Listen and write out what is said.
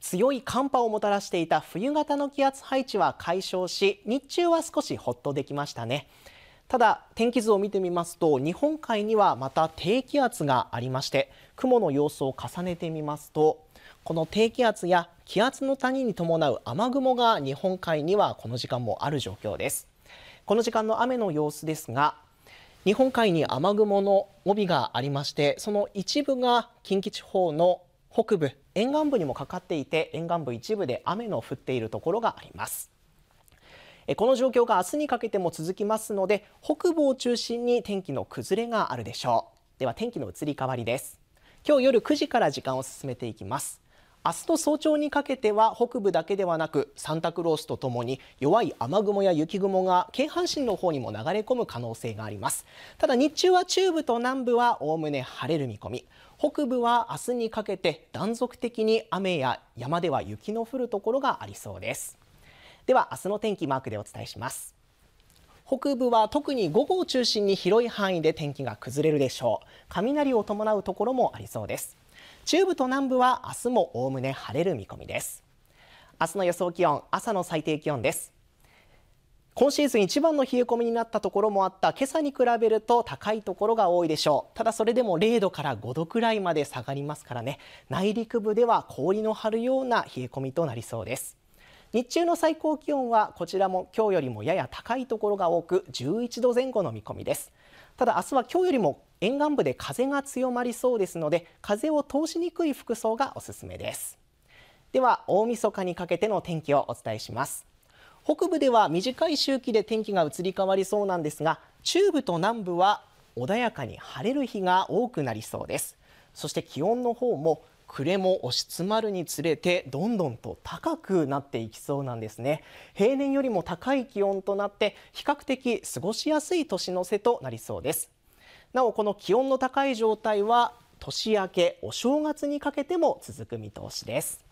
強い寒波をもたらしていた冬型の気圧配置は解消し日中は少しほっとできましたねただ天気図を見てみますと日本海にはまた低気圧がありまして雲の様子を重ねてみますとこの低気圧や気圧の谷に伴う雨雲が日本海にはこの時間もある状況ですこの時間の雨の様子ですが日本海に雨雲の帯がありましてその一部が近畿地方の北部沿岸部にもかかっていて沿岸部一部で雨の降っているところがありますこの状況が明日にかけても続きますので北部を中心に天気の崩れがあるでしょうでは天気の移り変わりです今日夜9時から時間を進めていきます明日の早朝にかけては北部だけではなくサンタクロースとともに弱い雨雲や雪雲が京阪神の方にも流れ込む可能性がありますただ日中は中部と南部はおおむね晴れる見込み北部は明日にかけて断続的に雨や山では雪の降るところがありそうですでは明日の天気マークでお伝えします北部は特に午後を中心に広い範囲で天気が崩れるでしょう雷を伴うところもありそうです中部と南部は明日もおおむね晴れる見込みです明日の予想気温朝の最低気温です今シーズン一番の冷え込みになったところもあった今朝に比べると高いところが多いでしょうただそれでも0度から5度くらいまで下がりますからね内陸部では氷の張るような冷え込みとなりそうです日中の最高気温はこちらも今日よりもやや高いところが多く11度前後の見込みですただ明日は今日よりも沿岸部で風が強まりそうですので風を通しにくい服装がおすすめですでは大晦日にかけての天気をお伝えします北部では短い周期で天気が移り変わりそうなんですが中部と南部は穏やかに晴れる日が多くなりそうですそして気温の方も暮れも押し詰まるにつれてどんどんと高くなっていきそうなんですね平年よりも高い気温となって比較的過ごしやすい年の瀬となりそうですなおこの気温の高い状態は年明けお正月にかけても続く見通しです